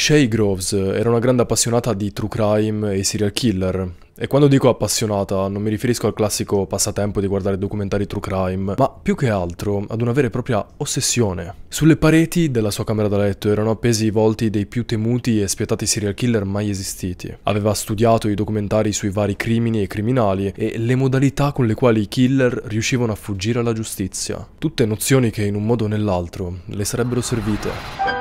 Shay Groves era una grande appassionata di true crime e serial killer. E quando dico appassionata non mi riferisco al classico passatempo di guardare documentari true crime, ma più che altro ad una vera e propria ossessione. Sulle pareti della sua camera da letto erano appesi i volti dei più temuti e spietati serial killer mai esistiti. Aveva studiato i documentari sui vari crimini e criminali e le modalità con le quali i killer riuscivano a fuggire alla giustizia. Tutte nozioni che in un modo o nell'altro le sarebbero servite.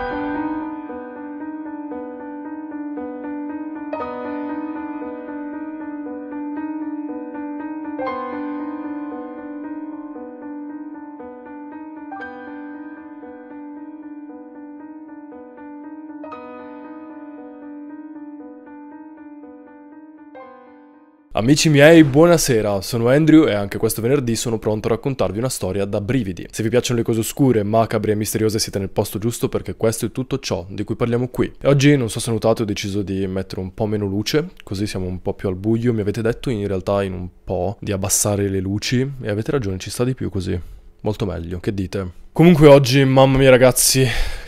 Amici miei, buonasera, sono Andrew e anche questo venerdì sono pronto a raccontarvi una storia da brividi. Se vi piacciono le cose oscure, macabre e misteriose siete nel posto giusto perché questo è tutto ciò di cui parliamo qui. E oggi, non so se notate, ho deciso di mettere un po' meno luce, così siamo un po' più al buio. Mi avete detto in realtà in un po' di abbassare le luci e avete ragione, ci sta di più così. Molto meglio, che dite? Comunque oggi, mamma mia ragazzi,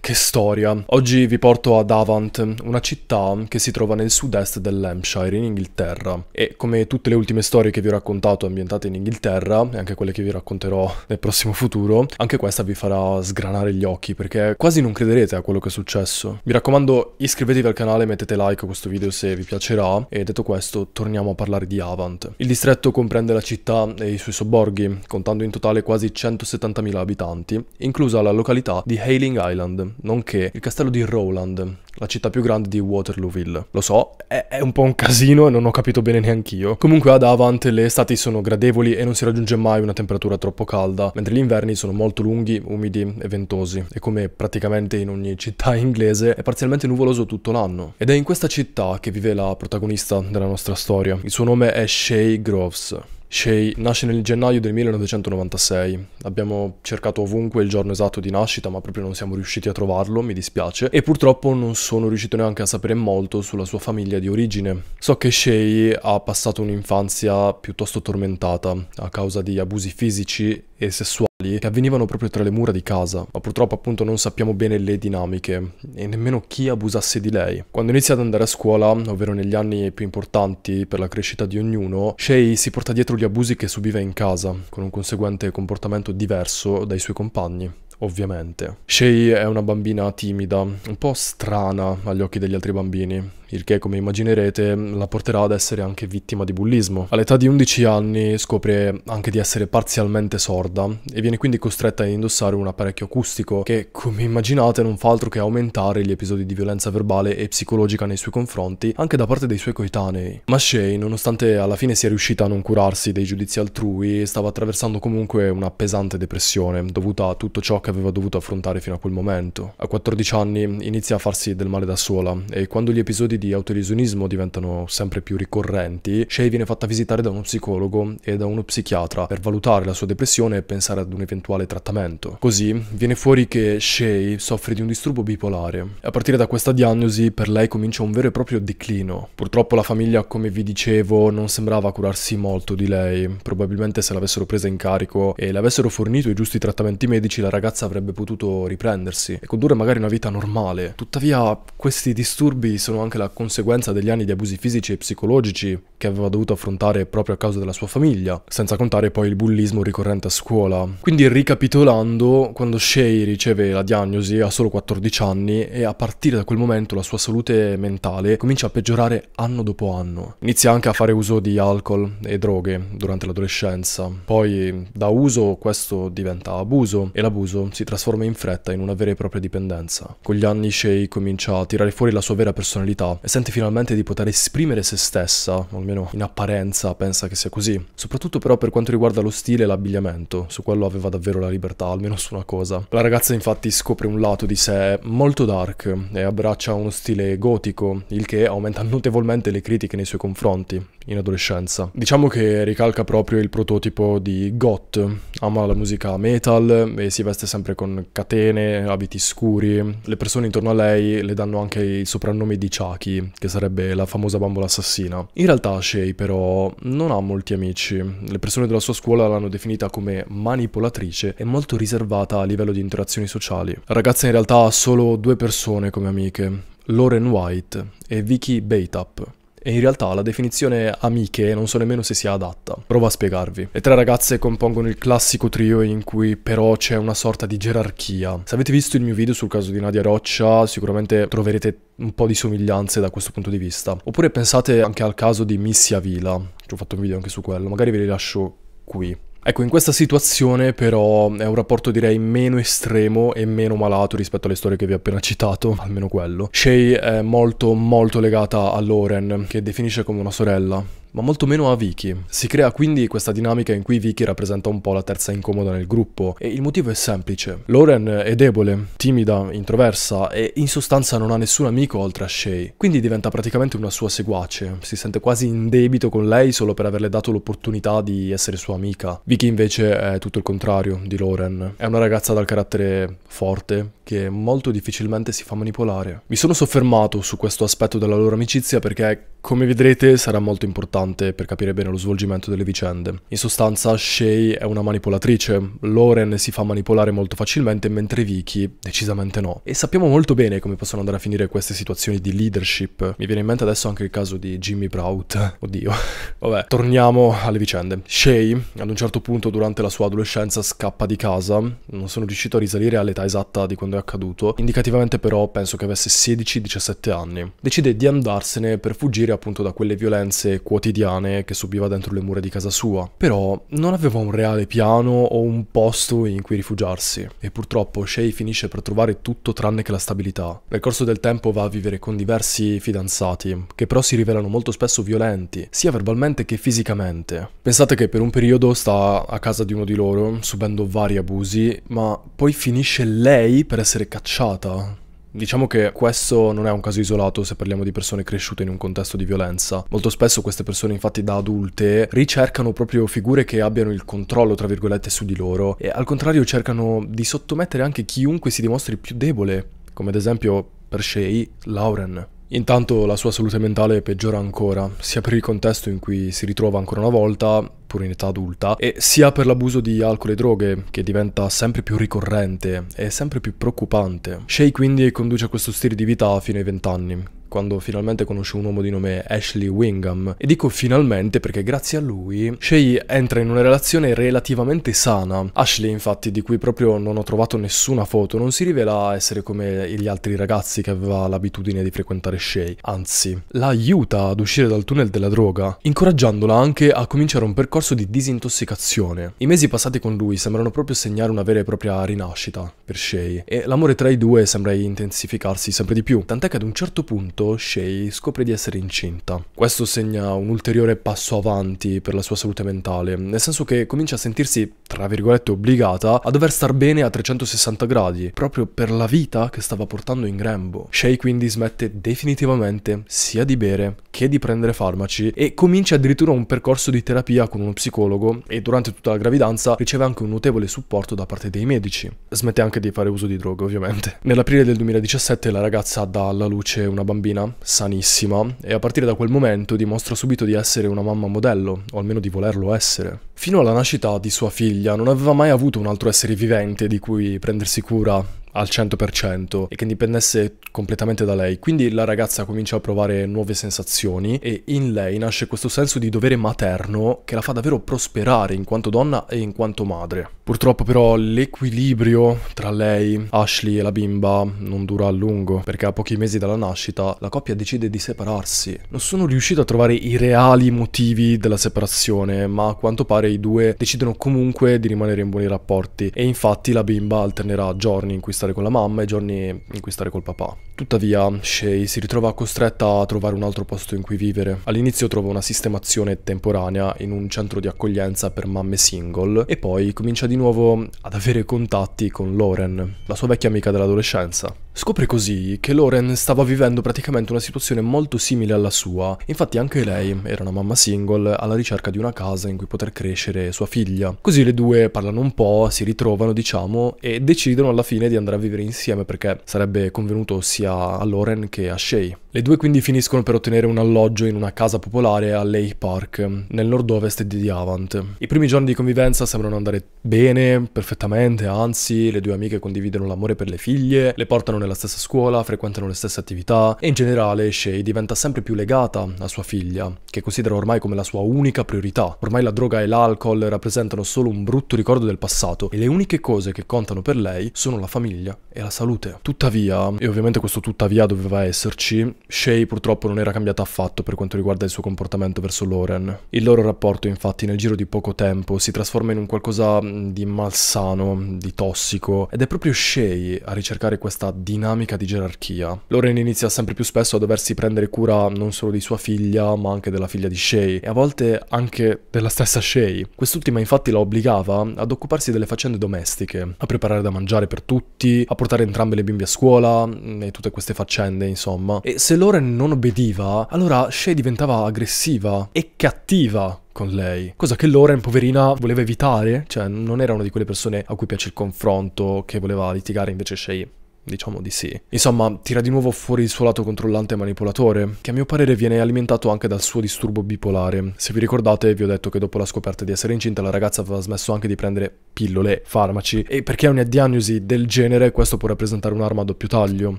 che storia! Oggi vi porto ad Avant, una città che si trova nel sud-est dell'Hampshire, in Inghilterra. E come tutte le ultime storie che vi ho raccontato ambientate in Inghilterra, e anche quelle che vi racconterò nel prossimo futuro, anche questa vi farà sgranare gli occhi, perché quasi non crederete a quello che è successo. Mi raccomando, iscrivetevi al canale, mettete like a questo video se vi piacerà, e detto questo, torniamo a parlare di Avant. Il distretto comprende la città e i suoi sobborghi, contando in totale quasi 170.000 abitanti, inclusa la località di Hailing Island nonché il castello di Rowland, la città più grande di Waterlooville. Lo so, è, è un po' un casino e non ho capito bene neanch'io. Comunque ad Avant le estati sono gradevoli e non si raggiunge mai una temperatura troppo calda, mentre gli inverni sono molto lunghi, umidi e ventosi. E come praticamente in ogni città inglese, è parzialmente nuvoloso tutto l'anno. Ed è in questa città che vive la protagonista della nostra storia. Il suo nome è Shay Groves. Shay nasce nel gennaio del 1996. Abbiamo cercato ovunque il giorno esatto di nascita, ma proprio non siamo riusciti a trovarlo, mi dispiace, e purtroppo non sono riuscito neanche a sapere molto sulla sua famiglia di origine. So che Shay ha passato un'infanzia piuttosto tormentata a causa di abusi fisici e sessuali illegali che avvenivano proprio tra le mura di casa, ma purtroppo appunto non sappiamo bene le dinamiche e nemmeno chi abusasse di lei. Quando inizia ad andare a scuola, ovvero negli anni più importanti per la crescita di ognuno, Shay si porta dietro gli abusi che subiva in casa, con un conseguente comportamento diverso dai suoi compagni ovviamente. Shay è una bambina timida, un po' strana agli occhi degli altri bambini, il che come immaginerete la porterà ad essere anche vittima di bullismo. All'età di 11 anni scopre anche di essere parzialmente sorda e viene quindi costretta a indossare un apparecchio acustico che come immaginate non fa altro che aumentare gli episodi di violenza verbale e psicologica nei suoi confronti anche da parte dei suoi coetanei. Ma Shay, nonostante alla fine sia riuscita a non curarsi dei giudizi altrui, stava attraversando comunque una pesante depressione dovuta a tutto ciò che aveva dovuto affrontare fino a quel momento. A 14 anni inizia a farsi del male da sola e quando gli episodi di di autolesionismo diventano sempre più ricorrenti, Shay viene fatta visitare da uno psicologo e da uno psichiatra per valutare la sua depressione e pensare ad un eventuale trattamento. Così viene fuori che Shay soffre di un disturbo bipolare. A partire da questa diagnosi per lei comincia un vero e proprio declino. Purtroppo la famiglia, come vi dicevo, non sembrava curarsi molto di lei. Probabilmente se l'avessero presa in carico e le avessero fornito i giusti trattamenti medici la ragazza avrebbe potuto riprendersi e condurre magari una vita normale. Tuttavia questi disturbi sono anche la conseguenza degli anni di abusi fisici e psicologici che aveva dovuto affrontare proprio a causa della sua famiglia, senza contare poi il bullismo ricorrente a scuola. Quindi ricapitolando, quando Shay riceve la diagnosi ha solo 14 anni e a partire da quel momento la sua salute mentale comincia a peggiorare anno dopo anno. Inizia anche a fare uso di alcol e droghe durante l'adolescenza. Poi da uso questo diventa abuso e l'abuso si trasforma in fretta in una vera e propria dipendenza. Con gli anni Shay comincia a tirare fuori la sua vera personalità e sente finalmente di poter esprimere se stessa, o almeno in apparenza pensa che sia così. Soprattutto però per quanto riguarda lo stile e l'abbigliamento, su quello aveva davvero la libertà, almeno su una cosa. La ragazza infatti scopre un lato di sé molto dark e abbraccia uno stile gotico, il che aumenta notevolmente le critiche nei suoi confronti, in adolescenza. Diciamo che ricalca proprio il prototipo di Goth, ama la musica metal e si veste sempre con catene, abiti scuri. Le persone intorno a lei le danno anche il soprannome di Chucky, che sarebbe la famosa bambola assassina. In realtà Shay però non ha molti amici, le persone della sua scuola l'hanno definita come manipolatrice e molto riservata a livello di interazioni sociali. La ragazza in realtà ha solo due persone come amiche, Lauren White e Vicky Baitap e in realtà la definizione amiche non so nemmeno se sia adatta. Provo a spiegarvi. Le tre ragazze compongono il classico trio in cui però c'è una sorta di gerarchia. Se avete visto il mio video sul caso di Nadia Roccia sicuramente troverete un po' di somiglianze da questo punto di vista. Oppure pensate anche al caso di Missy Avila, ci ho fatto un video anche su quello, magari ve li lascio qui. Ecco, in questa situazione però è un rapporto direi meno estremo e meno malato rispetto alle storie che vi ho appena citato, almeno quello. Shay è molto molto legata a Lauren, che definisce come una sorella, ma molto meno a Vicky. Si crea quindi questa dinamica in cui Vicky rappresenta un po' la terza incomoda nel gruppo e il motivo è semplice. Lauren è debole, timida, introversa e in sostanza non ha nessun amico oltre a Shay, quindi diventa praticamente una sua seguace, si sente quasi in debito con lei solo per averle dato l'opportunità di essere sua amica. Vicky invece è tutto il contrario di Lauren, è una ragazza dal carattere forte, che molto difficilmente si fa manipolare. Mi sono soffermato su questo aspetto della loro amicizia perché, come vedrete, sarà molto importante per capire bene lo svolgimento delle vicende. In sostanza, Shay è una manipolatrice, Lauren si fa manipolare molto facilmente, mentre Vicky decisamente no. E sappiamo molto bene come possono andare a finire queste situazioni di leadership. Mi viene in mente adesso anche il caso di Jimmy Prout. Oddio. Vabbè, torniamo alle vicende. Shay, ad un certo punto durante la sua adolescenza, scappa di casa. Non sono riuscito a risalire all'età esatta di quando quando è accaduto, indicativamente però penso che avesse 16-17 anni. Decide di andarsene per fuggire appunto da quelle violenze quotidiane che subiva dentro le mura di casa sua, però non aveva un reale piano o un posto in cui rifugiarsi e purtroppo Shay finisce per trovare tutto tranne che la stabilità. Nel corso del tempo va a vivere con diversi fidanzati, che però si rivelano molto spesso violenti, sia verbalmente che fisicamente. Pensate che per un periodo sta a casa di uno di loro, subendo vari abusi, ma poi finisce lei per essere cacciata. Diciamo che questo non è un caso isolato se parliamo di persone cresciute in un contesto di violenza. Molto spesso queste persone, infatti, da adulte ricercano proprio figure che abbiano il controllo, tra virgolette, su di loro e al contrario cercano di sottomettere anche chiunque si dimostri più debole, come ad esempio per Shay, Lauren. Intanto la sua salute mentale peggiora ancora, sia per il contesto in cui si ritrova ancora una volta, pure in età adulta, e sia per l'abuso di alcol e droghe, che diventa sempre più ricorrente e sempre più preoccupante. Shay quindi conduce questo stile di vita fino ai 20 anni, quando finalmente conosce un uomo di nome Ashley Wingham. E dico finalmente perché grazie a lui Shay entra in una relazione relativamente sana. Ashley infatti, di cui proprio non ho trovato nessuna foto, non si rivela essere come gli altri ragazzi che aveva l'abitudine di frequentare Shay, anzi la aiuta ad uscire dal tunnel della droga, incoraggiandola anche a cominciare un percorso di disintossicazione. I mesi passati con lui sembrano proprio segnare una vera e propria rinascita per Shay e l'amore tra i due sembra intensificarsi sempre di più, tant'è che ad un certo punto parto, Shay scopre di essere incinta. Questo segna un ulteriore passo avanti per la sua salute mentale, nel senso che comincia a sentirsi, tra virgolette, obbligata a dover star bene a 360 gradi, proprio per la vita che stava portando in grembo. Shay quindi smette definitivamente sia di bere che di prendere farmaci e comincia addirittura un percorso di terapia con uno psicologo e durante tutta la gravidanza riceve anche un notevole supporto da parte dei medici. Smette anche di fare uso di droghe, ovviamente. Nell'aprile del 2017 la ragazza dà alla luce una bambina carina, sanissima, e a partire da quel momento dimostra subito di essere una mamma modello, o almeno di volerlo essere. Fino alla nascita di sua figlia non aveva mai avuto un altro essere vivente di cui prendersi cura, al 100% e che dipendesse completamente da lei. Quindi la ragazza comincia a provare nuove sensazioni e in lei nasce questo senso di dovere materno che la fa davvero prosperare in quanto donna e in quanto madre. Purtroppo però l'equilibrio tra lei, Ashley e la bimba non dura a lungo perché a pochi mesi dalla nascita la coppia decide di separarsi. Non sono riuscito a trovare i reali motivi della separazione ma a quanto pare i due decidono comunque di rimanere in buoni rapporti e infatti la bimba alternerà giorni in cui sta stare con la mamma e giorni in cui stare col papà. Tuttavia, Shay si ritrova costretta a trovare un altro posto in cui vivere. All'inizio trova una sistemazione temporanea in un centro di accoglienza per mamme single e poi comincia di nuovo ad avere contatti con Lauren, la sua vecchia amica dell'adolescenza. Scopre così che Lauren stava vivendo praticamente una situazione molto simile alla sua, infatti anche lei era una mamma single alla ricerca di una casa in cui poter crescere sua figlia. Così le due parlano un po', si ritrovano diciamo e decidono alla fine di andare a vivere insieme perché sarebbe convenuto sia sia a Loren che a Shay. Le due quindi finiscono per ottenere un alloggio in una casa popolare a Lake Park, nel nord-ovest di Avant. I primi giorni di convivenza sembrano andare bene, perfettamente, anzi, le due amiche condividono l'amore per le figlie, le portano nella stessa scuola, frequentano le stesse attività e in generale Shay diventa sempre più legata a sua figlia, che considera ormai come la sua unica priorità. Ormai la droga e l'alcol rappresentano solo un brutto ricordo del passato e le uniche cose che contano per lei sono la famiglia e la salute. Tuttavia, e ovviamente questo tuttavia doveva esserci, Shay purtroppo non era cambiata affatto per quanto riguarda il suo comportamento verso Lauren. Il loro rapporto infatti nel giro di poco tempo si trasforma in un qualcosa mm, di malsano, di tossico, ed è proprio Shay a ricercare questa dinamica di gerarchia. Lauren inizia sempre più spesso a doversi prendere cura non solo di sua figlia, ma anche della figlia di Shay, e a volte anche della stessa Shay. Quest'ultima infatti la obbligava ad occuparsi delle faccende domestiche, a preparare da mangiare per tutti, a portare entrambe le bimbe a scuola, mm, e tutte queste faccende insomma. E se se Lauren non obbediva, allora Shay diventava aggressiva e cattiva con lei. Cosa che Loren, poverina, voleva evitare, cioè non era una di quelle persone a cui piace il confronto, che voleva litigare invece Shay diciamo di sì. Insomma, tira di nuovo fuori il suo lato controllante e manipolatore, che a mio parere viene alimentato anche dal suo disturbo bipolare. Se vi ricordate, vi ho detto che dopo la scoperta di essere incinta la ragazza aveva smesso anche di prendere pillole, farmaci, e perché una diagnosi del genere questo può rappresentare un'arma a doppio taglio.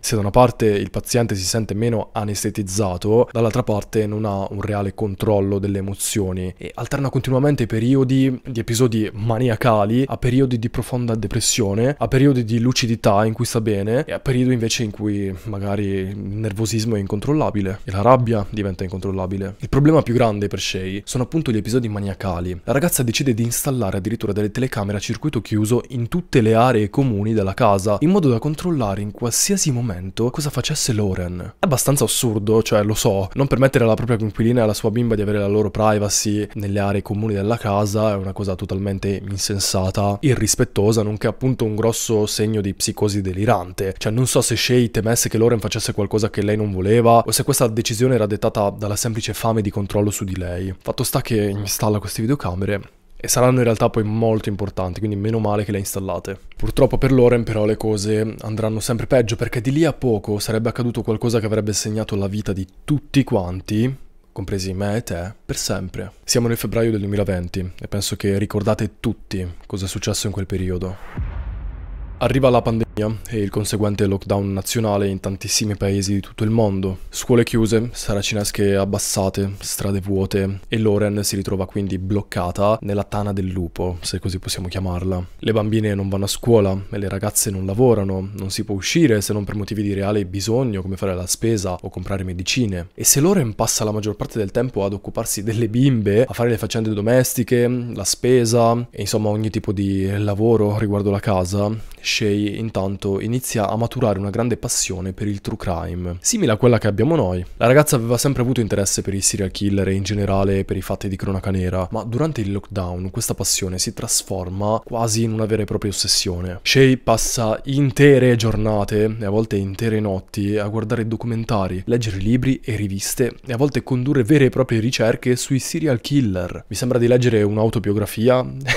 Se da una parte il paziente si sente meno anestetizzato, dall'altra parte non ha un reale controllo delle emozioni e alterna continuamente periodi di episodi maniacali a periodi di profonda depressione, a periodi di lucidità in cui sta bene e a periodi invece in cui magari il nervosismo è incontrollabile e la rabbia diventa incontrollabile. Il problema più grande per Shay sono appunto gli episodi maniacali. La ragazza decide di installare addirittura delle telecamere a circuito chiuso in tutte le aree comuni della casa, in modo da controllare in qualsiasi momento cosa facesse Lauren. È abbastanza assurdo, cioè lo so, non permettere alla propria coinquilina e alla sua bimba di avere la loro privacy nelle aree comuni della casa è una cosa totalmente insensata, irrispettosa, nonché appunto un grosso segno di psicosi delirante scelte. Cioè, non so se Shay temesse che Lauren facesse qualcosa che lei non voleva o se questa decisione era dettata dalla semplice fame di controllo su di lei. Fatto sta che installa queste videocamere e saranno in realtà poi molto importanti, quindi meno male che le installate. Purtroppo per Loren però le cose andranno sempre peggio perché di lì a poco sarebbe accaduto qualcosa che avrebbe segnato la vita di tutti quanti compresi me e te, per sempre. Siamo nel febbraio del 2020 e penso che ricordate tutti cosa è successo in quel periodo. Arriva la pandemia e il conseguente lockdown nazionale in tantissimi paesi di tutto il mondo. Scuole chiuse, saracinesche abbassate, strade vuote e Loren si ritrova quindi bloccata nella tana del lupo, se così possiamo chiamarla. Le bambine non vanno a scuola e le ragazze non lavorano, non si può uscire se non per motivi di reale bisogno come fare la spesa o comprare medicine. E se Loren passa la maggior parte del tempo ad occuparsi delle bimbe, a fare le faccende domestiche, la spesa e insomma ogni tipo di lavoro riguardo la casa, Shay intanto tanto inizia a maturare una grande passione per il true crime, simile a quella che abbiamo noi. La ragazza aveva sempre avuto interesse per i serial killer e in generale per i fatti di cronaca nera, ma durante il lockdown questa passione si trasforma quasi in una vera e propria ossessione. Shay passa intere giornate e a volte intere notti a guardare documentari, leggere libri e riviste e a volte condurre vere e proprie ricerche sui serial killer. Mi sembra di leggere un'autobiografia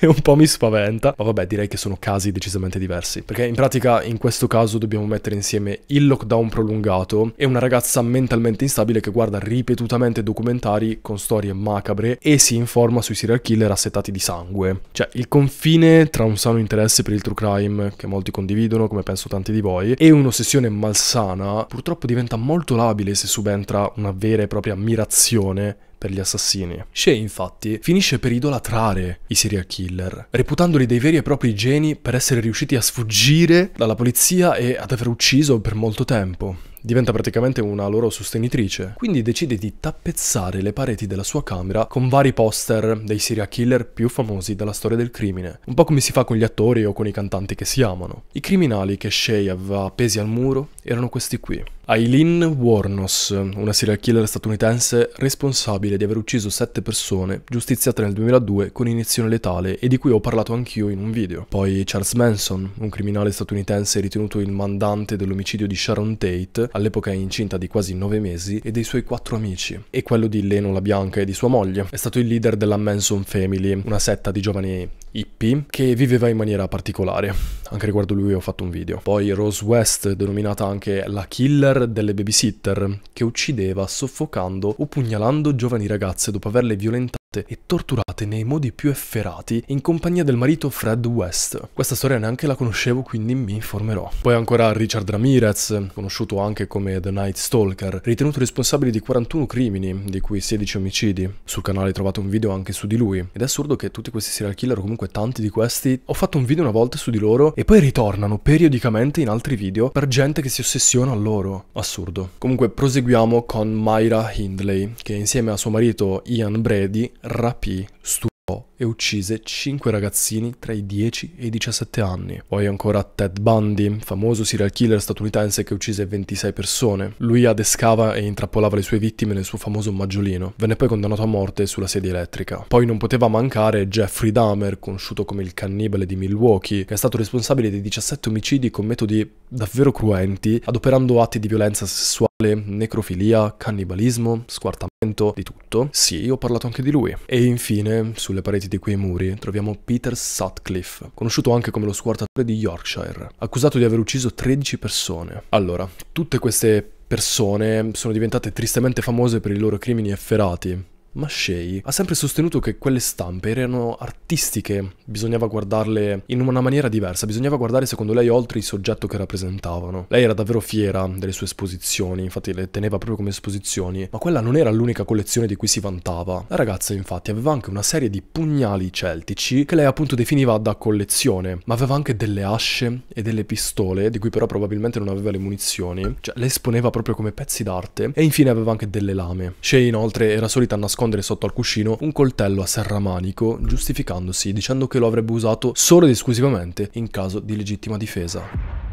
e un po' mi spaventa. Ma vabbè, direi che sono casi decisamente diversi. Perché in pratica in questo caso dobbiamo mettere insieme il lockdown prolungato e una ragazza mentalmente instabile che guarda ripetutamente documentari con storie macabre e si informa sui serial killer assettati di sangue. Cioè, il confine tra un sano interesse per il true crime, che molti condividono, come penso tanti di voi, e un'ossessione malsana, purtroppo diventa molto labile se subentra una vera e propria ammirazione per gli assassini. Shea infatti finisce per idolatrare i serial killer, reputandoli dei veri e propri geni per essere riusciti a sfuggire dalla polizia e ad aver ucciso per molto tempo diventa praticamente una loro sostenitrice. Quindi decide di tappezzare le pareti della sua camera con vari poster dei serial killer più famosi della storia del crimine, un po' come si fa con gli attori o con i cantanti che si amano. I criminali che Shea aveva appesi al muro erano questi qui. Aileen Warnos, una serial killer statunitense responsabile accusabile di aver ucciso 7 persone, giustiziate nel 2002 con iniezione letale e di cui ho parlato anch'io in un video. Poi Charles Manson, un criminale statunitense ritenuto il mandante dell'omicidio di Sharon Tate, all'epoca incinta di quasi 9 mesi, e dei suoi quattro amici, e quello di Leno la Bianca e di sua moglie. È stato il leader della Manson Family, una setta di giovani hippie che viveva in maniera particolare. Anche riguardo lui ho fatto un video. Poi Rose West, denominata anche la killer delle babysitter, che uccideva soffocando o pugnalando giovani giovani ragazze, dopo averle violentate, e torturate nei modi più efferati in compagnia del marito Fred West. Questa storia neanche la conoscevo quindi mi informerò. Poi ancora Richard Ramirez, conosciuto anche come The Night Stalker, ritenuto responsabile di 41 crimini, di cui 16 omicidi. Sul canale trovate un video anche su di lui. Ed è assurdo che tutti questi serial killer, o comunque tanti di questi, ho fatto un video una volta su di loro e poi ritornano periodicamente in altri video per gente che si ossessiona a loro. Assurdo. Comunque proseguiamo con Myra Hindley, che insieme a suo marito Ian Brady rapì, stupò, e uccise 5 ragazzini tra i 10 e i 17 anni. Poi ancora Ted Bundy, famoso serial killer statunitense che uccise 26 persone. Lui adescava e intrappolava le sue vittime nel suo famoso maggiolino. Venne poi condannato a morte sulla sedia elettrica. Poi non poteva mancare Jeffrey Dahmer, conosciuto come il cannibale di Milwaukee, che è stato responsabile di 17 omicidi con metodi davvero cruenti, adoperando atti di violenza sessuale necrofilia, cannibalismo, squartamento, di tutto. Sì, ho parlato anche di lui. E infine, sulle pareti di quei muri troviamo Peter Sutcliffe, conosciuto anche come lo squartatore di Yorkshire, accusato di aver ucciso 13 persone. Allora, tutte queste persone sono diventate tristemente famose per i loro crimini efferati, ma Shea ha sempre sostenuto che quelle stampe erano artistiche, bisognava guardarle in una maniera diversa, bisognava guardare secondo lei oltre il soggetto che rappresentavano. Lei era davvero fiera delle sue esposizioni, infatti le teneva proprio come esposizioni, ma quella non era l'unica collezione di cui si vantava. La ragazza infatti aveva anche una serie di pugnali celtici che lei appunto definiva da collezione, ma aveva anche delle asce e delle pistole, di cui però probabilmente non aveva le munizioni, cioè le esponeva proprio come pezzi d'arte, e infine aveva anche delle lame. Shea inoltre era solita nascondere nascondere sotto al cuscino un coltello a serramanico, giustificandosi dicendo che lo avrebbe usato solo ed esclusivamente in caso di legittima difesa.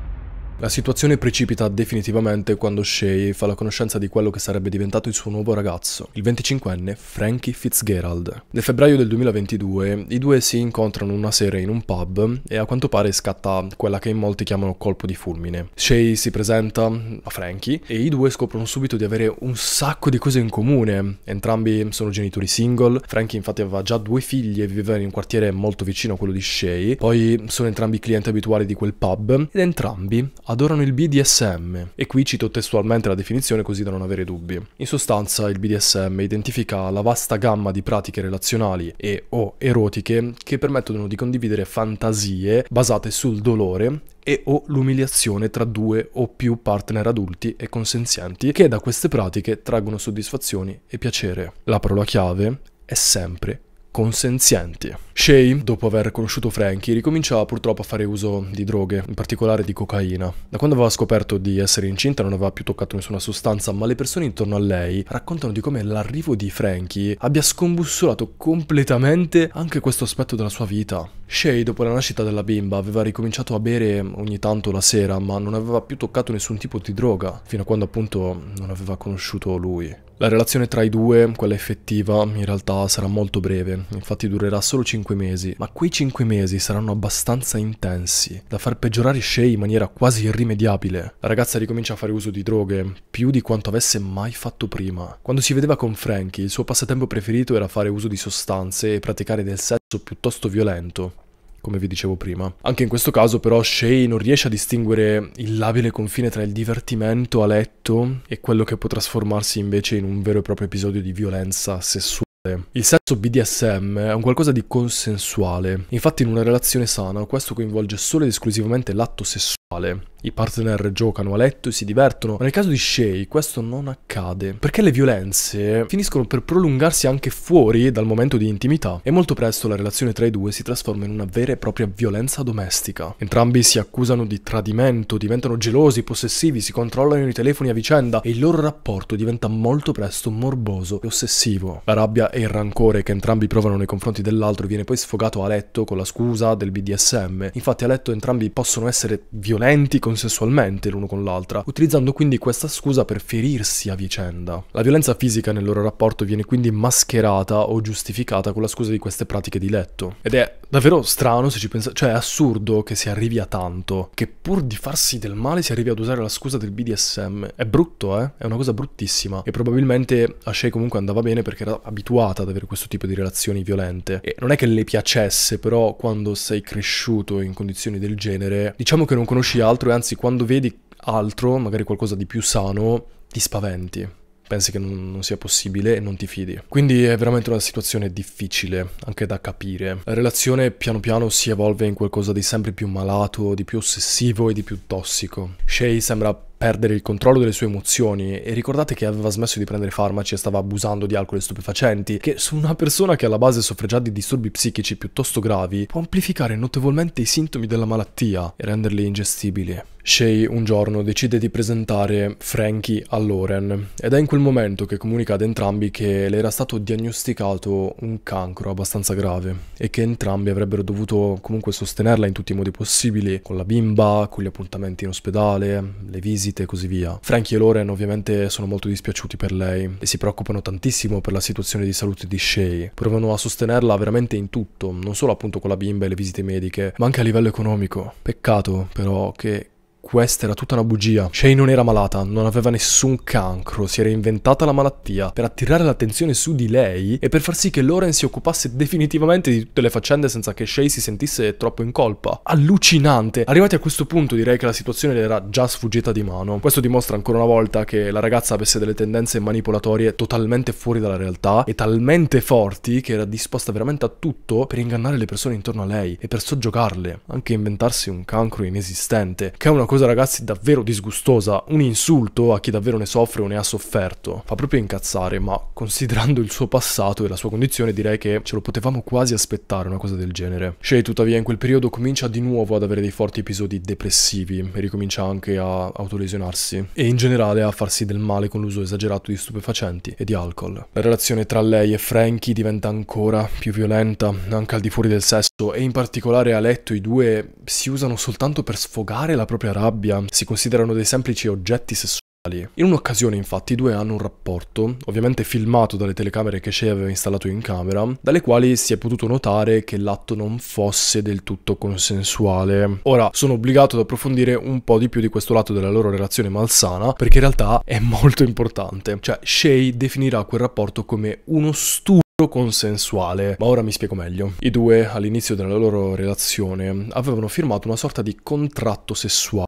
La situazione precipita definitivamente quando Shay fa la conoscenza di quello che sarebbe diventato il suo nuovo ragazzo, il 25enne Frankie Fitzgerald. Nel febbraio del 2022 i due si incontrano una sera in un pub e a quanto pare scatta quella che in molti chiamano colpo di fulmine. Shay si presenta a Frankie e i due scoprono subito di avere un sacco di cose in comune. Entrambi sono genitori single, Frankie infatti aveva già due figli e viveva in un quartiere molto vicino a quello di Shay, poi sono entrambi clienti abituali di quel pub ed entrambi adorano il BDSM e qui cito testualmente la definizione così da non avere dubbi. In sostanza il BDSM identifica la vasta gamma di pratiche relazionali e o erotiche che permettono di condividere fantasie basate sul dolore e o l'umiliazione tra due o più partner adulti e consenzienti che da queste pratiche traggono soddisfazioni e piacere. La parola chiave è sempre consenzienti. Shay, dopo aver conosciuto Frankie, ricomincia purtroppo a fare uso di droghe, in particolare di cocaina. Da quando aveva scoperto di essere incinta non aveva più toccato nessuna sostanza, ma le persone intorno a lei raccontano di come l'arrivo di Frankie abbia scombussolato completamente anche questo aspetto della sua vita. Shay, dopo la nascita della bimba, aveva ricominciato a bere ogni tanto la sera, ma non aveva più toccato nessun tipo di droga, fino a quando appunto non aveva conosciuto lui. La relazione tra i due, quella effettiva, in realtà sarà molto breve, infatti durerà solo 5 mesi, ma quei 5 mesi saranno abbastanza intensi da far peggiorare Shay in maniera quasi irrimediabile. La ragazza ricomincia a fare uso di droghe, più di quanto avesse mai fatto prima. Quando si vedeva con Frankie, il suo passatempo preferito era fare uso di sostanze e praticare del sesso piuttosto violento come vi dicevo prima. Anche in questo caso però Shay non riesce a distinguere il labile confine tra il divertimento a letto e quello che può trasformarsi invece in un vero e proprio episodio di violenza sessuale. Il sesso BDSM è un qualcosa di consensuale, infatti in una relazione sana questo coinvolge solo ed esclusivamente l'atto sessuale i partner giocano a letto e si divertono, ma nel caso di Shay questo non accade, perché le violenze finiscono per prolungarsi anche fuori dal momento di intimità e molto presto la relazione tra i due si trasforma in una vera e propria violenza domestica. Entrambi si accusano di tradimento, diventano gelosi, possessivi, si controllano i telefoni a vicenda e il loro rapporto diventa molto presto morboso e ossessivo. La rabbia e il rancore che entrambi provano nei confronti dell'altro viene poi sfogato a letto con la scusa del BDSM. Infatti a letto entrambi possono essere violenti violenti consensualmente l'uno con l'altra, utilizzando quindi questa scusa per ferirsi a vicenda. La violenza fisica nel loro rapporto viene quindi mascherata o giustificata con la scusa di queste pratiche di letto. Ed è davvero strano se ci pensate, cioè è assurdo che si arrivi a tanto, che pur di farsi del male si arrivi ad usare la scusa del BDSM. È brutto, eh? È una cosa bruttissima. E probabilmente a Shea comunque andava bene perché era abituata ad avere questo tipo di relazioni violente. E non è che le piacesse, però quando sei cresciuto in condizioni del genere, diciamo che non conosci riconosci altro e anzi quando vedi altro, magari qualcosa di più sano, ti spaventi. Pensi che non, non, sia possibile e non ti fidi. Quindi è veramente una situazione difficile anche da capire. La relazione piano piano si evolve in qualcosa di sempre più malato, di più ossessivo e di più tossico. Shay sembra perdere il controllo delle sue emozioni e ricordate che aveva smesso di prendere farmaci e stava abusando di alcol e stupefacenti, che su una persona che alla base soffre già di disturbi psichici piuttosto gravi può amplificare notevolmente i sintomi della malattia e renderli ingestibili. Shay un giorno decide di presentare Frankie a Lauren ed è in quel momento che comunica ad entrambi che le era stato diagnosticato un cancro abbastanza grave e che entrambi avrebbero dovuto comunque sostenerla in tutti i modi possibili, con la bimba, con gli appuntamenti in ospedale, le visite e così via. Frankie e Lauren ovviamente sono molto dispiaciuti per lei e si preoccupano tantissimo per la situazione di salute di Shay, provano a sostenerla veramente in tutto, non solo appunto con la bimba e le visite mediche, ma anche a livello economico. Peccato però che questa era tutta una bugia. Shay non era malata, non aveva nessun cancro, si era inventata la malattia per attirare l'attenzione su di lei e per far sì che Lauren si occupasse definitivamente di tutte le faccende senza che Shay si sentisse troppo in colpa. Allucinante! Arrivati a questo punto direi che la situazione le era già sfuggita di mano. Questo dimostra ancora una volta che la ragazza avesse delle tendenze manipolatorie totalmente fuori dalla realtà e talmente forti che era disposta veramente a tutto per ingannare le persone intorno a lei e per soggiogarle, anche inventarsi un cancro inesistente, che è una cosa cosa ragazzi davvero disgustosa, un insulto a chi davvero ne soffre o ne ha sofferto. Fa proprio incazzare, ma considerando il suo passato e la sua condizione direi che ce lo potevamo quasi aspettare una cosa del genere. Shay tuttavia in quel periodo comincia di nuovo ad avere dei forti episodi depressivi e ricomincia anche a autolesionarsi e in generale a farsi del male con l'uso esagerato di stupefacenti e di alcol. La relazione tra lei e Frankie diventa ancora più violenta, anche al di fuori del sesso e in particolare a letto i due si usano soltanto per sfogare la propria rabbia, si considerano dei semplici oggetti sessuali. In un'occasione, infatti, i due hanno un rapporto, ovviamente filmato dalle telecamere che Shea aveva installato in camera, dalle quali si è potuto notare che l'atto non fosse del tutto consensuale. Ora, sono obbligato ad approfondire un po' di più di questo lato della loro relazione malsana, perché in realtà è molto importante. Cioè, Shea definirà quel rapporto come uno stupido consensuale, ma ora mi spiego meglio. I due, all'inizio della loro relazione, avevano firmato una sorta di contratto sessuale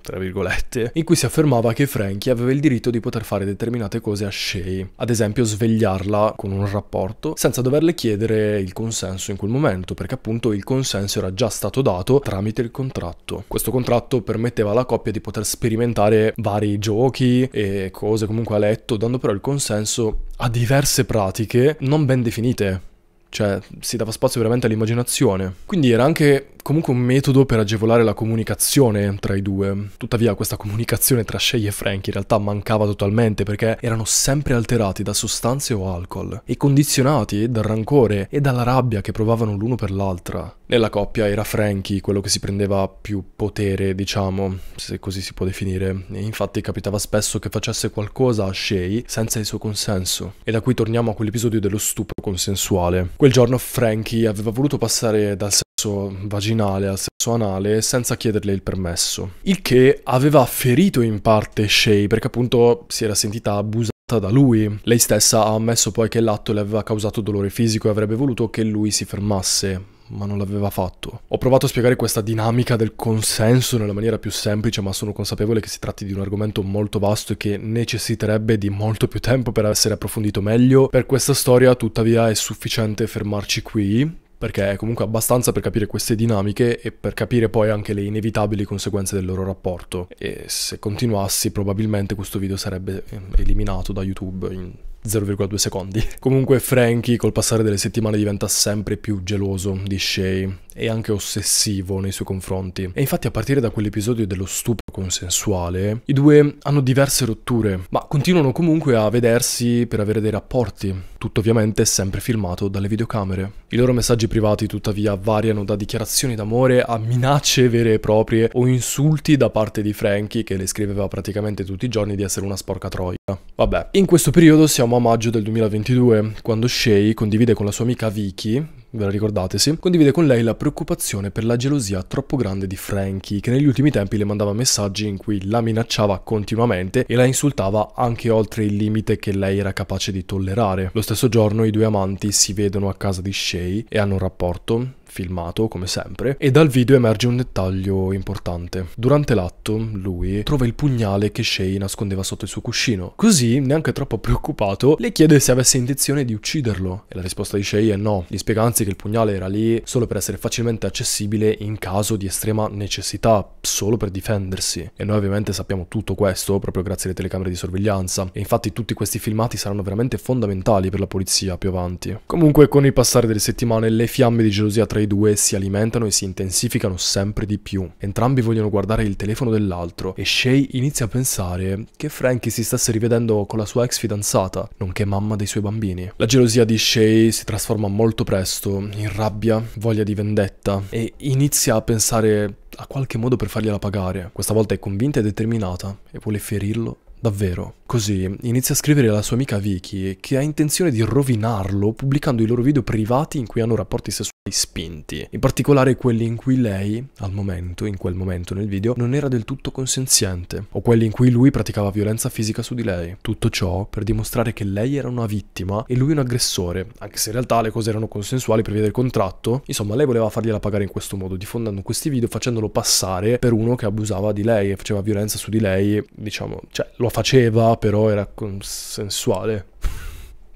tra virgolette, in cui si affermava che Frankie aveva il diritto di poter fare determinate cose a Shay, ad esempio svegliarla con un rapporto senza doverle chiedere il consenso in quel momento, perché appunto il consenso era già stato dato tramite il contratto. Questo contratto permetteva alla coppia di poter sperimentare vari giochi e cose comunque a letto, dando però il consenso a diverse pratiche non ben definite, cioè si dava spazio veramente all'immaginazione. Quindi era anche comunque un metodo per agevolare la comunicazione tra i due. Tuttavia questa comunicazione tra Shay e Frank in realtà mancava totalmente perché erano sempre alterati da sostanze o alcol e condizionati dal rancore e dalla rabbia che provavano l'uno per l'altra. Nella coppia era Frankie quello che si prendeva più potere, diciamo, se così si può definire, e infatti capitava spesso che facesse qualcosa a Shay senza il suo consenso. E da qui torniamo a quell'episodio dello stupro consensuale. Quel giorno Frankie aveva voluto passare dal vaginale al sesso anale senza chiederle il permesso, il che aveva ferito in parte Shay perché appunto si era sentita abusata da lui. Lei stessa ha ammesso poi che l'atto le aveva causato dolore fisico e avrebbe voluto che lui si fermasse, ma non l'aveva fatto. Ho provato a spiegare questa dinamica del consenso nella maniera più semplice, ma sono consapevole che si tratti di un argomento molto vasto e che necessiterebbe di molto più tempo per essere approfondito meglio. Per questa storia, tuttavia, è sufficiente fermarci qui perché è comunque abbastanza per capire queste dinamiche e per capire poi anche le inevitabili conseguenze del loro rapporto. E se continuassi probabilmente questo video sarebbe ehm, eliminato da YouTube in 0,2 secondi. Comunque Frankie col passare delle settimane diventa sempre più geloso di Shay e anche ossessivo nei suoi confronti. E infatti a partire da quell'episodio dello stupro consensuale, i due hanno diverse rotture, ma continuano comunque a vedersi per avere dei rapporti, tutto ovviamente sempre filmato dalle videocamere. I loro messaggi privati tuttavia variano da dichiarazioni d'amore a minacce vere e proprie o insulti da parte di Frankie che le scriveva praticamente tutti i giorni di essere una sporca troia. Vabbè, in questo periodo siamo siamo a maggio del 2022, quando Shay condivide con la sua amica Vicky, ve la ricordate sì? Condivide con lei la preoccupazione per la gelosia troppo grande di Frankie, che negli ultimi tempi le mandava messaggi in cui la minacciava continuamente e la insultava anche oltre il limite che lei era capace di tollerare. Lo stesso giorno i due amanti si vedono a casa di Shay e hanno un rapporto filmato come sempre, e dal video emerge un dettaglio importante. Durante l'atto, lui trova il pugnale che Shay nascondeva sotto il suo cuscino. Così, neanche troppo preoccupato, le chiede se avesse intenzione di ucciderlo. E la risposta di Shay è no. Gli spiega anzi che il pugnale era lì solo per essere facilmente accessibile in caso di estrema necessità, solo per difendersi. E noi ovviamente sappiamo tutto questo proprio grazie alle telecamere di sorveglianza. E infatti tutti questi filmati saranno veramente fondamentali per la polizia più avanti. Comunque con il passare delle settimane le fiamme di gelosia tra i due si alimentano e si intensificano sempre di più. Entrambi vogliono guardare il telefono dell'altro e Shay inizia a pensare che Frankie si stesse rivedendo con la sua ex fidanzata, nonché mamma dei suoi bambini. La gelosia di Shay si trasforma molto presto in rabbia, voglia di vendetta e inizia a pensare a qualche modo per fargliela pagare. Questa volta è convinta e determinata e vuole ferirlo Davvero. Così inizia a scrivere alla sua amica Vicky che ha intenzione di rovinarlo pubblicando i loro video privati in cui hanno rapporti sessuali spinti, in particolare quelli in cui lei, al momento, in quel momento nel video, non era del tutto consenziente, o quelli in cui lui praticava violenza fisica su di lei. Tutto ciò per dimostrare che lei era una vittima e lui un aggressore, anche se in realtà le cose erano consensuali per via del contratto, insomma lei voleva fargliela pagare in questo modo, diffondendo questi video facendolo passare per uno che abusava di lei e faceva violenza su di lei, diciamo, cioè lo faceva, però era consensuale.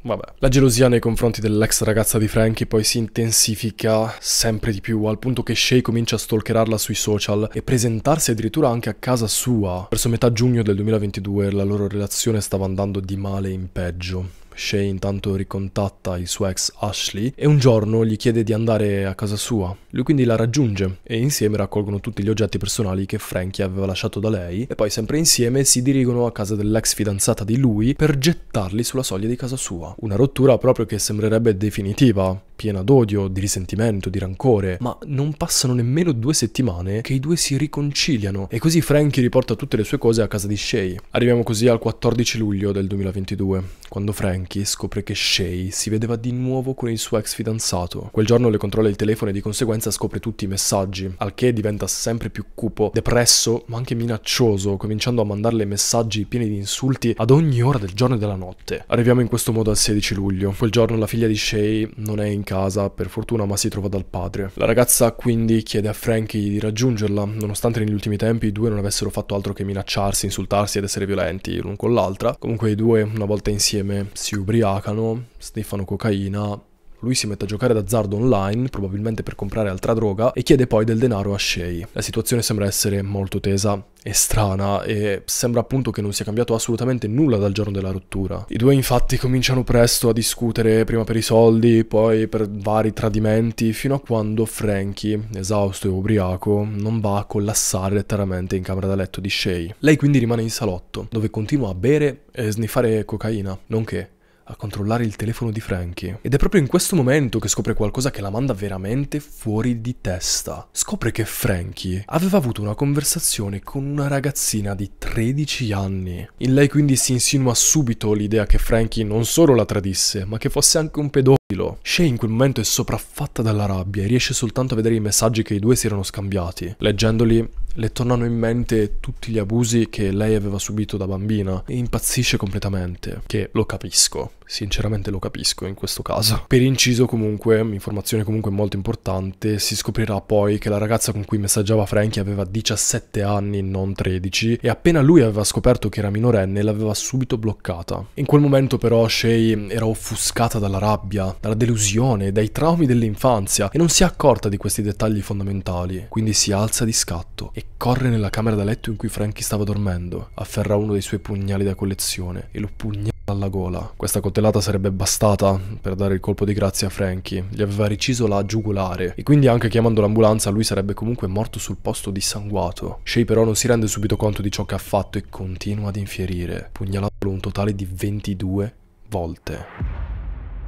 Vabbè. La gelosia nei confronti dell'ex ragazza di Frankie poi si intensifica sempre di più, al punto che Shay comincia a stalkerarla sui social e presentarsi addirittura anche a casa sua. Verso metà giugno del 2022 la loro relazione stava andando di male in peggio. Shay intanto ricontatta il suo ex Ashley e un giorno gli chiede di andare a casa sua. Lui quindi la raggiunge e insieme raccolgono tutti gli oggetti personali che Frankie aveva lasciato da lei e poi sempre insieme si dirigono a casa dell'ex fidanzata di lui per gettarli sulla soglia di casa sua. Una rottura proprio che sembrerebbe definitiva, piena d'odio, di risentimento, di rancore, ma non passano nemmeno due settimane che i due si riconciliano e così Frankie riporta tutte le sue cose a casa di Shay. Arriviamo così al 14 luglio del 2022, quando Frankie stanchi scopre che Shay si vedeva di nuovo con il suo ex fidanzato. Quel giorno le controlla il telefono e di conseguenza scopre tutti i messaggi, al che diventa sempre più cupo, depresso ma anche minaccioso, cominciando a mandarle messaggi pieni di insulti ad ogni ora del giorno e della notte. Arriviamo in questo modo al 16 luglio. Quel giorno la figlia di Shay non è in casa, per fortuna, ma si trova dal padre. La ragazza quindi chiede a Frankie di raggiungerla, nonostante negli ultimi tempi i due non avessero fatto altro che minacciarsi, insultarsi ed essere violenti l'un con l'altra. Comunque i due, una volta insieme, si si ubriacano, sniffano cocaina, lui si mette a giocare d'azzardo online, probabilmente per comprare altra droga, e chiede poi del denaro a Shay. La situazione sembra essere molto tesa e strana, e sembra appunto che non sia cambiato assolutamente nulla dal giorno della rottura. I due infatti cominciano presto a discutere, prima per i soldi, poi per vari tradimenti, fino a quando Frankie, esausto e ubriaco, non va a collassare letteralmente in camera da letto di Shay. Lei quindi rimane in salotto, dove continua a bere e sniffare cocaina, nonché a controllare il telefono di Frankie. Ed è proprio in questo momento che scopre qualcosa che la manda veramente fuori di testa. Scopre che Frankie aveva avuto una conversazione con una ragazzina di 13 anni. In lei quindi si insinua subito l'idea che Frankie non solo la tradisse, ma che fosse anche un pedofilo. Shay in quel momento è sopraffatta dalla rabbia e riesce soltanto a vedere i messaggi che i due si erano scambiati. Leggendoli le tornano in mente tutti gli abusi che lei aveva subito da bambina e impazzisce completamente, che lo capisco, sinceramente lo capisco in questo caso. Per inciso comunque, informazione comunque molto importante, si scoprirà poi che la ragazza con cui messaggiava Frankie aveva 17 anni, non 13, e appena lui aveva scoperto che era minorenne l'aveva subito bloccata. In quel momento però Shay era offuscata dalla rabbia, dalla delusione, dai traumi dell'infanzia e non si è accorta di questi dettagli fondamentali, quindi si alza di scatto e corre nella camera da letto in cui Frankie stava dormendo, afferra uno dei suoi pugnali da collezione e lo pugnala alla gola. Questa coltellata sarebbe bastata per dare il colpo di grazia a Frankie, gli aveva reciso la giugolare e quindi anche chiamando l'ambulanza lui sarebbe comunque morto sul posto dissanguato. Shay però non si rende subito conto di ciò che ha fatto e continua ad infierire, pugnalandolo un totale di 22 volte.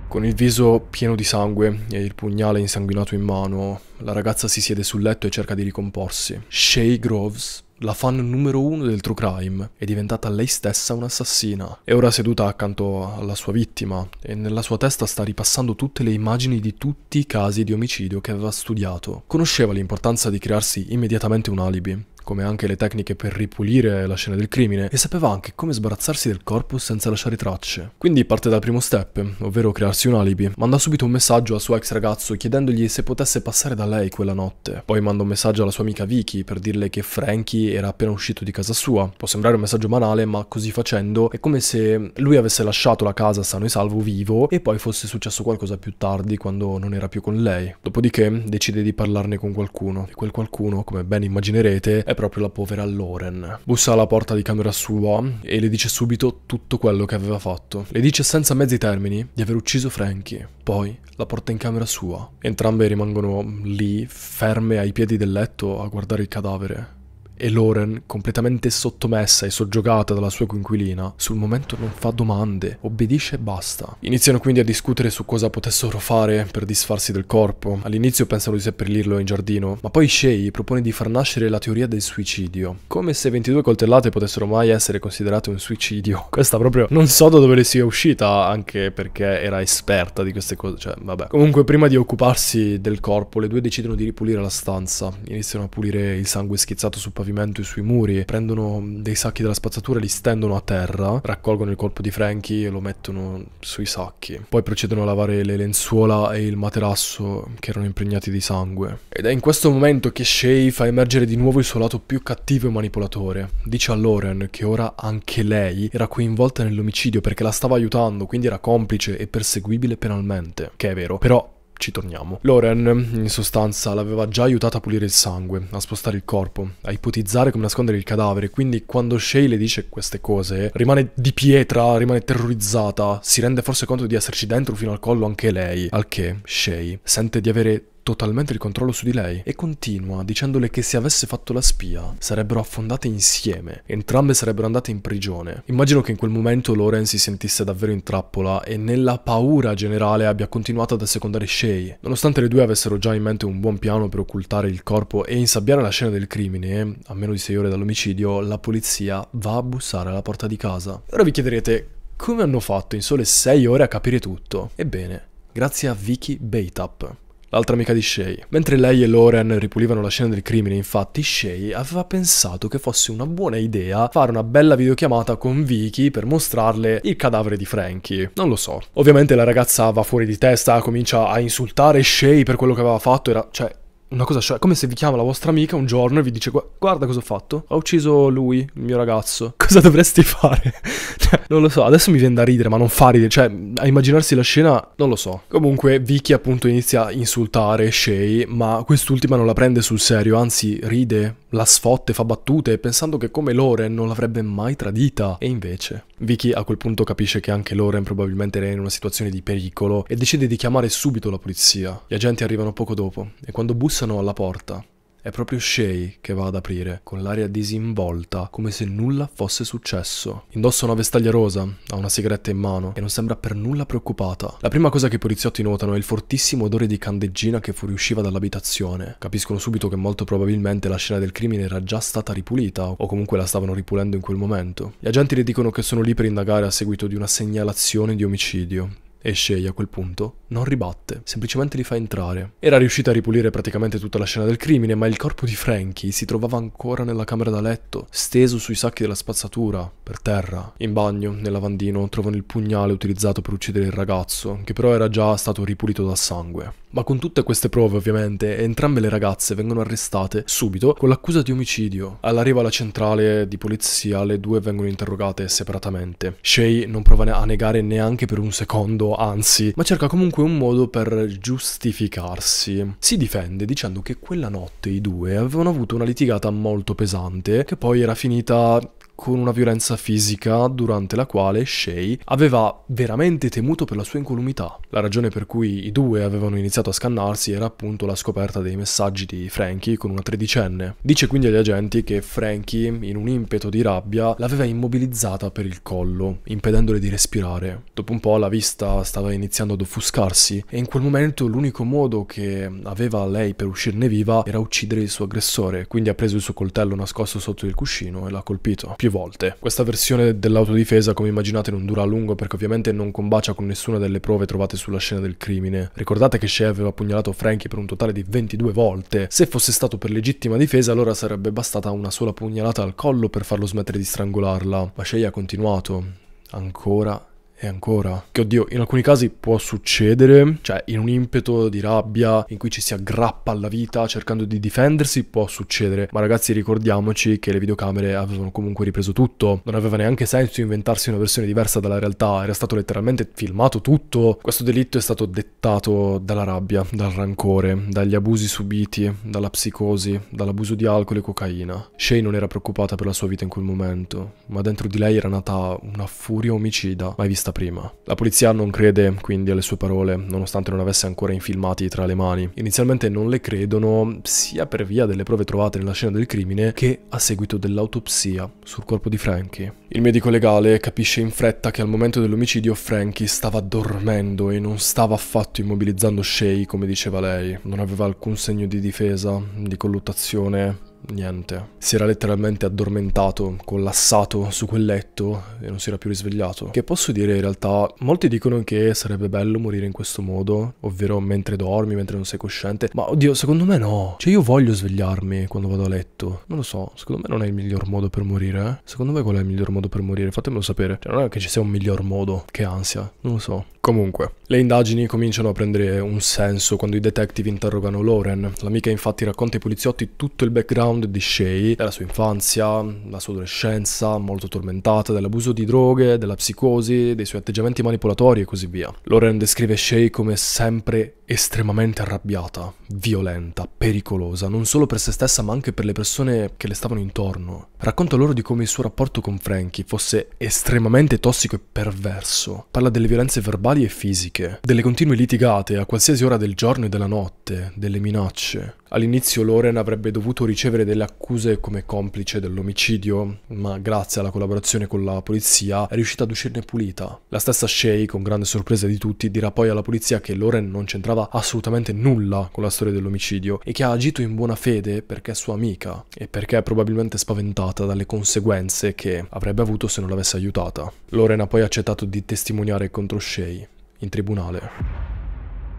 Con il viso pieno di sangue e il pugnale insanguinato in mano, la ragazza si siede sul letto e cerca di ricomporsi. Shay Groves, la fan numero uno del true crime, è diventata lei stessa un'assassina. È ora seduta accanto alla sua vittima e nella sua testa sta ripassando tutte le immagini di tutti i casi di omicidio che aveva studiato. Conosceva l'importanza di crearsi immediatamente un alibi come anche le tecniche per ripulire la scena del crimine, e sapeva anche come sbarazzarsi del corpo senza lasciare tracce. Quindi parte dal primo step, ovvero crearsi un alibi. Manda subito un messaggio al suo ex ragazzo chiedendogli se potesse passare da lei quella notte. Poi manda un messaggio alla sua amica Vicky per dirle che Frankie era appena uscito di casa sua. Può sembrare un messaggio banale, ma così facendo è come se lui avesse lasciato la casa sano e salvo vivo e poi fosse successo qualcosa più tardi quando non era più con lei. Dopodiché decide di parlarne con qualcuno e quel qualcuno, come ben immaginerete, è proprio la povera Lauren. Bussa alla porta di camera sua e le dice subito tutto quello che aveva fatto. Le dice senza mezzi termini di aver ucciso Frankie. Poi la porta in camera sua. Entrambe rimangono lì, ferme ai piedi del letto a guardare il cadavere. E Lauren, completamente sottomessa e soggiogata dalla sua coinquilina, sul momento non fa domande, obbedisce e basta. Iniziano quindi a discutere su cosa potessero fare per disfarsi del corpo. All'inizio pensano di seppellirlo in giardino, ma poi Shay propone di far nascere la teoria del suicidio. Come se 22 coltellate potessero mai essere considerate un suicidio. Questa proprio non so da dove le sia uscita, anche perché era esperta di queste cose, cioè vabbè. Comunque prima di occuparsi del corpo, le due decidono di ripulire la stanza. Iniziano a pulire il sangue schizzato sul pavimento pavimento e sui muri, prendono dei sacchi della spazzatura, e li stendono a terra, raccolgono il colpo di Frankie e lo mettono sui sacchi. Poi procedono a lavare le lenzuola e il materasso che erano impregnati di sangue. Ed è in questo momento che Shay fa emergere di nuovo il suo lato più cattivo e manipolatore. Dice a Lauren che ora anche lei era coinvolta nell'omicidio perché la stava aiutando, quindi era complice e perseguibile penalmente. Che è vero, però ci torniamo. Lauren, in sostanza, l'aveva già aiutata a pulire il sangue, a spostare il corpo, a ipotizzare come nascondere il cadavere, quindi quando Shay le dice queste cose, rimane di pietra, rimane terrorizzata, si rende forse conto di esserci dentro fino al collo anche lei, al che Shay sente di avere totalmente il controllo su di lei e continua dicendole che se avesse fatto la spia sarebbero affondate insieme, entrambe sarebbero andate in prigione. Immagino che in quel momento Lauren si sentisse davvero in trappola e nella paura generale abbia continuato ad assecondare Shay. Nonostante le due avessero già in mente un buon piano per occultare il corpo e insabbiare la scena del crimine, a meno di sei ore dall'omicidio, la polizia va a bussare alla porta di casa. Ora vi chiederete come hanno fatto in sole sei ore a capire tutto? Ebbene, grazie a Vicky Baitap l'altra amica di Shay. Mentre lei e Loren ripulivano la scena del crimine, infatti, Shay aveva pensato che fosse una buona idea fare una bella videochiamata con Vicky per mostrarle il cadavere di Frankie. Non lo so. Ovviamente la ragazza va fuori di testa, comincia a insultare Shay per quello che aveva fatto, era... cioè, una cosa, cioè, come se vi chiama la vostra amica un giorno e vi dice: Guarda cosa ho fatto. Ho ucciso lui, il mio ragazzo. Cosa dovresti fare? Cioè, non lo so. Adesso mi viene da ridere, ma non fa ridere. Cioè, a immaginarsi la scena, non lo so. Comunque, Vicky, appunto, inizia a insultare Shay, ma quest'ultima non la prende sul serio. Anzi, ride, la sfotte, fa battute, pensando che come Loren non l'avrebbe mai tradita. E invece, Vicky a quel punto capisce che anche Loren probabilmente era in una situazione di pericolo e decide di chiamare subito la polizia. Gli agenti arrivano poco dopo e quando bussano bussano alla porta. È proprio Shay che va ad aprire, con l'aria disinvolta, come se nulla fosse successo. Indossa una vestaglia rosa, ha una sigaretta in mano e non sembra per nulla preoccupata. La prima cosa che i poliziotti notano è il fortissimo odore di candeggina che fuoriusciva dall'abitazione. Capiscono subito che molto probabilmente la scena del crimine era già stata ripulita, o comunque la stavano ripulendo in quel momento. Gli agenti le dicono che sono lì per indagare a seguito di una segnalazione di omicidio. E Shay a quel punto non ribatte, semplicemente li fa entrare. Era riuscita a ripulire praticamente tutta la scena del crimine, ma il corpo di Frankie si trovava ancora nella camera da letto, steso sui sacchi della spazzatura, per terra. In bagno, nel lavandino, trovano il pugnale utilizzato per uccidere il ragazzo, che però era già stato ripulito dal sangue. Ma con tutte queste prove, ovviamente, entrambe le ragazze vengono arrestate subito con l'accusa di omicidio. All'arrivo alla centrale di polizia, le due vengono interrogate separatamente. Shay non prova a negare neanche per un secondo, anzi, ma cerca comunque comunque un modo per giustificarsi. Si difende dicendo che quella notte i due avevano avuto una litigata molto pesante che poi era finita con una violenza fisica durante la quale Shay aveva veramente temuto per la sua incolumità. La ragione per cui i due avevano iniziato a scannarsi era appunto la scoperta dei messaggi di Frankie con una tredicenne. Dice quindi agli agenti che Frankie, in un impeto di rabbia, l'aveva immobilizzata per il collo, impedendole di respirare. Dopo un po' la vista stava iniziando ad offuscarsi e in quel momento l'unico modo che aveva lei per uscirne viva era uccidere il suo aggressore, quindi ha preso il suo coltello nascosto sotto il cuscino e l'ha colpito. Più più volte. Questa versione dell'autodifesa, come immaginate, non dura a lungo perché ovviamente non combacia con nessuna delle prove trovate sulla scena del crimine. Ricordate che Shea aveva pugnalato Frankie per un totale di 22 volte. Se fosse stato per legittima difesa, allora sarebbe bastata una sola pugnalata al collo per farlo smettere di strangolarla. Ma Shea ha continuato. Ancora e ancora, che oddio, in alcuni casi può succedere, cioè in un impeto di rabbia in cui ci si aggrappa alla vita cercando di difendersi, può succedere. Ma ragazzi, ricordiamoci che le videocamere avevano comunque ripreso tutto, non aveva neanche senso inventarsi una versione diversa dalla realtà, era stato letteralmente filmato tutto. Questo delitto è stato dettato dalla rabbia, dal rancore, dagli abusi subiti, dalla psicosi, dall'abuso di alcol e cocaina. Shay non era preoccupata per la sua vita in quel momento, ma dentro di lei era nata una furia omicida mai vista vista prima. La polizia non crede quindi alle sue parole, nonostante non avesse ancora i filmati tra le mani. Inizialmente non le credono sia per via delle prove trovate nella scena del crimine che a seguito dell'autopsia sul corpo di Frankie. Il medico legale capisce in fretta che al momento dell'omicidio Frankie stava dormendo e non stava affatto immobilizzando Shay come diceva lei. Non aveva alcun segno di difesa, di colluttazione, niente. Si era letteralmente addormentato, collassato su quel letto e non si era più risvegliato. Che posso dire in realtà, molti dicono che sarebbe bello morire in questo modo, ovvero mentre dormi, mentre non sei cosciente, ma oddio, secondo me no. Cioè io voglio svegliarmi quando vado a letto. Non lo so, secondo me non è il miglior modo per morire, eh? Secondo me qual è il miglior modo per morire? Fatemelo sapere. Cioè non è che ci sia un miglior modo, che ansia, non lo so. Comunque, le indagini cominciano a prendere un senso quando i detective interrogano Lauren. L'amica infatti racconta ai poliziotti tutto il background di Shay, della sua infanzia, la sua adolescenza, molto tormentata, dell'abuso di droghe, della psicosi, dei suoi atteggiamenti manipolatori e così via. Lauren descrive Shay come sempre estremamente arrabbiata, violenta, pericolosa, non solo per se stessa ma anche per le persone che le stavano intorno. Racconta loro di come il suo rapporto con Frankie fosse estremamente tossico e perverso. Parla delle violenze verbali e fisiche, delle continue litigate a qualsiasi ora del giorno e della notte, delle minacce. All'inizio Loren avrebbe dovuto ricevere delle accuse come complice dell'omicidio, ma grazie alla collaborazione con la polizia è riuscita ad uscirne pulita. La stessa Shay, con grande sorpresa di tutti, dirà poi alla polizia che Loren non c'entrava assolutamente nulla con la storia dell'omicidio e che ha agito in buona fede perché è sua amica e perché è probabilmente spaventata dalle conseguenze che avrebbe avuto se non l'avesse aiutata. Loren ha poi accettato di testimoniare contro Shay in tribunale.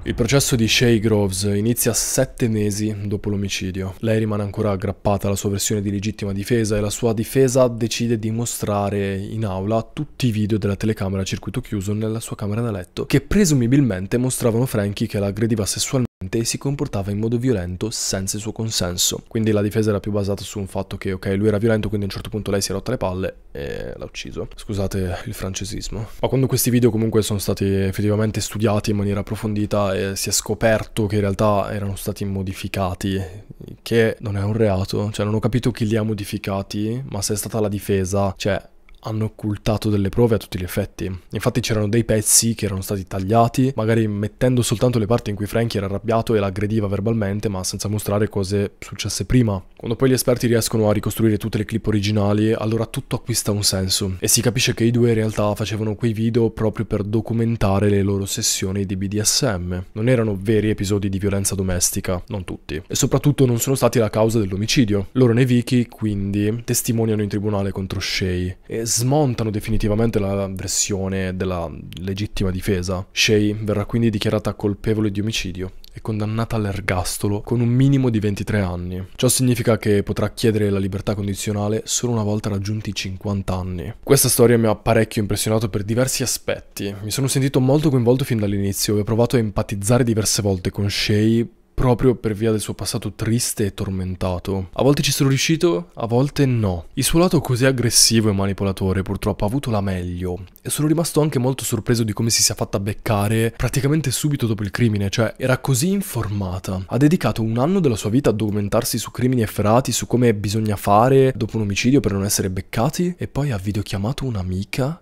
Il processo di Shay Groves inizia sette mesi dopo l'omicidio. Lei rimane ancora aggrappata alla sua versione di legittima difesa e la sua difesa decide di mostrare in aula tutti i video della telecamera a circuito chiuso nella sua camera da letto, che presumibilmente mostravano Frankie che la aggrediva sessualmente e si comportava in modo violento senza il suo consenso. Quindi la difesa era più basata su un fatto che, ok, lui era violento, quindi a un certo punto lei si è rotta le palle e l'ha ucciso. Scusate il francesismo. Ma quando questi video comunque sono stati effettivamente studiati in maniera approfondita e si è scoperto che in realtà erano stati modificati, che non è un reato, cioè non ho capito chi li ha modificati, ma se è stata la difesa, cioè hanno occultato delle prove a tutti gli effetti. Infatti c'erano dei pezzi che erano stati tagliati, magari mettendo soltanto le parti in cui Frankie era arrabbiato e la aggrediva verbalmente, ma senza mostrare cose successe prima. Quando poi gli esperti riescono a ricostruire tutte le clip originali, allora tutto acquista un senso e si capisce che i due in realtà facevano quei video proprio per documentare le loro sessioni di BDSM. Non erano veri episodi di violenza domestica, non tutti. E soprattutto non sono stati la causa dell'omicidio. Loro nei Vicky, quindi, testimoniano in tribunale contro Shay. E smontano definitivamente la versione della legittima difesa. Shay verrà quindi dichiarata colpevole di omicidio e condannata all'ergastolo con un minimo di 23 anni. Ciò significa che potrà chiedere la libertà condizionale solo una volta raggiunti i 50 anni. Questa storia mi ha parecchio impressionato per diversi aspetti. Mi sono sentito molto coinvolto fin dall'inizio e ho provato a empatizzare diverse volte con Shay proprio per via del suo passato triste e tormentato. A volte ci sono riuscito, a volte no. Il suo lato così aggressivo e manipolatore purtroppo ha avuto la meglio e sono rimasto anche molto sorpreso di come si sia fatta beccare praticamente subito dopo il crimine, cioè era così informata. Ha dedicato un anno della sua vita a documentarsi su crimini efferati, su come bisogna fare dopo un omicidio per non essere beccati e poi ha videochiamato un'amica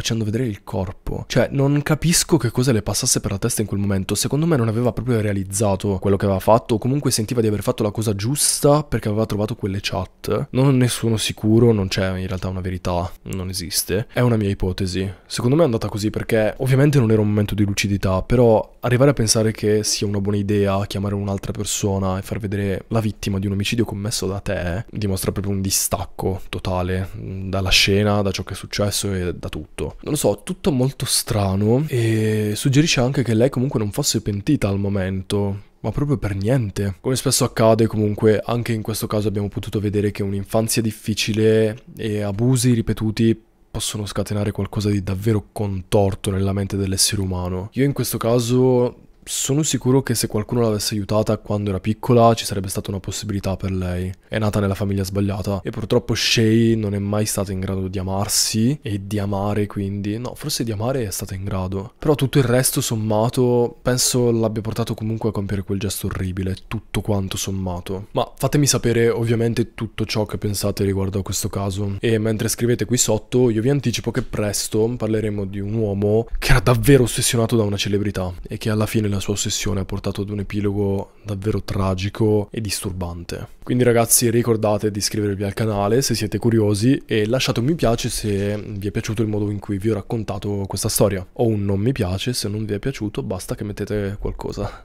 facendo vedere il corpo. Cioè, non capisco che cosa le passasse per la testa in quel momento. Secondo me non aveva proprio realizzato quello che aveva fatto, o comunque sentiva di aver fatto la cosa giusta perché aveva trovato quelle chat. Non ne sono sicuro, non c'è in realtà una verità, non esiste. È una mia ipotesi. Secondo me è andata così perché ovviamente non era un momento di lucidità, però arrivare a pensare che sia una buona idea chiamare un'altra persona e far vedere la vittima di un omicidio commesso da te eh, dimostra proprio un distacco totale mm, dalla scena, da ciò che è successo e da tutto tutto. Non lo so, tutto molto strano e suggerisce anche che lei comunque non fosse pentita al momento ma proprio per niente. Come spesso accade, comunque, anche in questo caso abbiamo potuto vedere che un'infanzia difficile e abusi ripetuti possono scatenare qualcosa di davvero contorto nella mente dell'essere umano. Io in questo caso sono sicuro che se qualcuno l'avesse aiutata quando era piccola ci sarebbe stata una possibilità per lei. È nata nella famiglia sbagliata e purtroppo Shay non è mai stata in grado di amarsi e di amare quindi. No, forse di amare è stata in grado. Però tutto il resto sommato penso l'abbia portato comunque a compiere quel gesto orribile, tutto quanto sommato. Ma fatemi sapere ovviamente tutto ciò che pensate riguardo a questo caso. E mentre scrivete qui sotto io vi anticipo che presto parleremo di un uomo che era davvero ossessionato da una celebrità e che alla fine la sua ossessione ha portato ad un epilogo davvero tragico e disturbante. Quindi ragazzi ricordate di iscrivervi al canale se siete curiosi e lasciate un mi piace se vi è piaciuto il modo in cui vi ho raccontato questa storia o un non mi piace se non vi è piaciuto basta che mettete qualcosa.